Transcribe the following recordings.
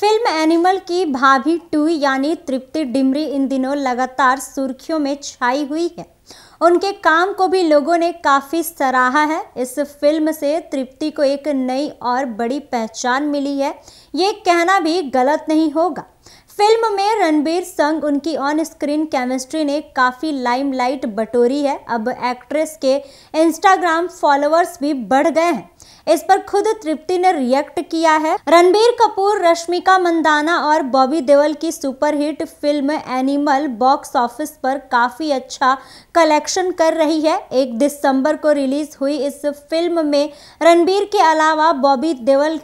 film animal की भाभी to यानी तृप्ति डिमरी इन दिनों लगातार सुर्खियों में छाई हुई है उनके काम को भी लोगों ने काफ़ी सराहा है इस फिल्म से तृप्ति को एक नई और बड़ी पहचान मिली है ये कहना भी गलत नहीं होगा फिल्म में रणबीर संग उनकी ऑन स्क्रीन केमिस्ट्री ने काफ़ी लाइमलाइट बटोरी है अब एक्ट्रेस के इंस्टाग्राम फॉलोअर्स भी बढ़ गए हैं इस पर खुद तृप्ति ने रिएक्ट किया है रणबीर कपूर रश्मिका मंदाना और बॉबी देवल की superhit film Animal box office पर काफ़ी अच्छा कलेक्शन कर रही है एक दिसंबर को रिलीज हुई इस फिल्म में रणबीर के अलावा बॉबी देवल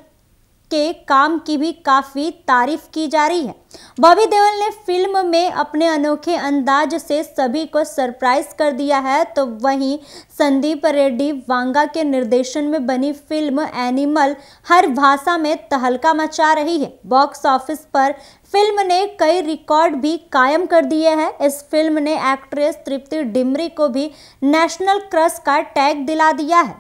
के काम की भी काफ़ी तारीफ की जा रही है बॉबी देवल ने फिल्म में अपने अनोखे अंदाज से सभी को सरप्राइज कर दिया है तो वहीं संदीप रेड्डी वांगा के निर्देशन में बनी फिल्म एनिमल हर भाषा में तहलका मचा रही है बॉक्स ऑफिस पर फिल्म ने कई रिकॉर्ड भी कायम कर दिए हैं इस फिल्म ने एक्ट्रेस तृप्ति डिमरी को भी नेशनल क्रस का टैग दिला दिया है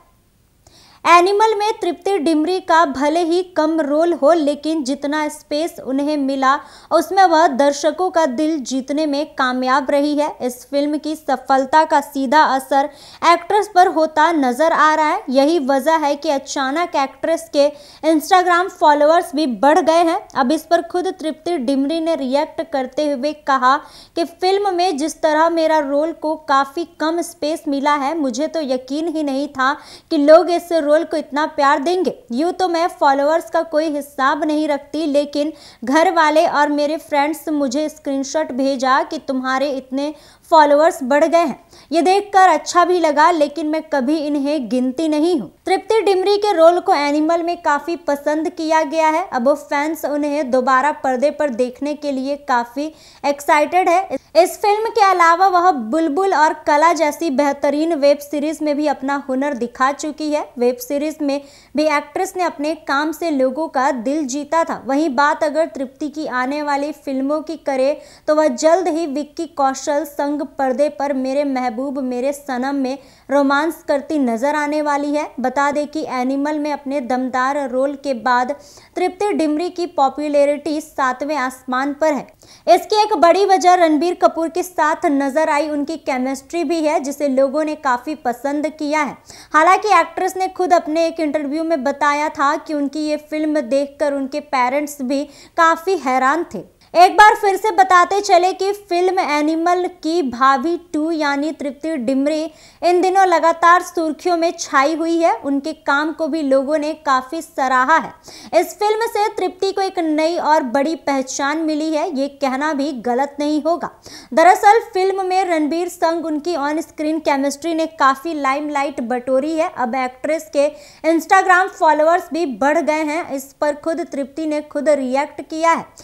एनिमल में तृप्ति डिमरी का भले ही कम रोल हो लेकिन जितना स्पेस उन्हें मिला उसमें वह दर्शकों का दिल जीतने में कामयाब रही है इस फिल्म की सफलता का सीधा असर एक्ट्रेस पर होता नजर आ रहा है यही वजह है कि अचानक एक्ट्रेस के इंस्टाग्राम फॉलोअर्स भी बढ़ गए हैं अब इस पर खुद तृप्ति डिमरी ने रिएक्ट करते हुए कहा कि फिल्म में जिस तरह मेरा रोल को काफ़ी कम स्पेस मिला है मुझे तो यकीन ही नहीं था कि लोग इस रोल रोल को इतना प्यार देंगे यूँ तो मैं फॉलोअर्स का कोई हिसाब नहीं रखती लेकिन घर वाले और मेरे फ्रेंड्स मुझे स्क्रीनशॉट भेजा कि तुम्हारे इतने फॉलोअर्स बढ़ गए हैं ये देखकर अच्छा भी लगा लेकिन मैं कभी इन्हें गिनती नहीं हूँ तृप्ति डिमरी के रोल को एनिमल में काफ़ी पसंद किया गया है अब फैंस उन्हें दोबारा पर्दे पर देखने के लिए काफ़ी एक्साइटेड है इस फिल्म के अलावा वह बुलबुल और कला जैसी बेहतरीन वेब सीरीज़ में भी अपना हुनर दिखा चुकी है वेब सीरीज़ में भी एक्ट्रेस ने अपने काम से लोगों का दिल जीता था वहीं बात अगर तृप्ति की आने वाली फिल्मों की करे तो वह जल्द ही विक्की कौशल संग पर्दे पर मेरे महबूब मेरे सनम में रोमांस करती नजर आने वाली है बता दें कि एनिमल में अपने दमदार रोल के बाद तृप्ति डिमरी की पॉपुलैरिटी सातवें आसमान पर है इसकी एक बड़ी वजह रणबीर कपूर के साथ नजर आई उनकी केमिस्ट्री भी है जिसे लोगों ने काफ़ी पसंद किया है हालांकि एक्ट्रेस ने खुद अपने एक इंटरव्यू में बताया था कि उनकी ये फिल्म देखकर उनके पेरेंट्स भी काफ़ी हैरान थे एक बार फिर से बताते चले कि फिल्म एनिमल की भाभी टू यानी तृप्ति डिमरी इन दिनों लगातार सुर्खियों में छाई हुई है उनके काम को भी लोगों ने काफ़ी सराहा है इस फिल्म से तृप्ति को एक नई और बड़ी पहचान मिली है ये कहना भी गलत नहीं होगा दरअसल फिल्म में रणबीर संग उनकी ऑन स्क्रीन केमिस्ट्री ने काफ़ी लाइमलाइट बटोरी है अब एक्ट्रेस के इंस्टाग्राम फॉलोअर्स भी बढ़ गए हैं इस पर खुद तृप्ति ने खुद रिएक्ट किया है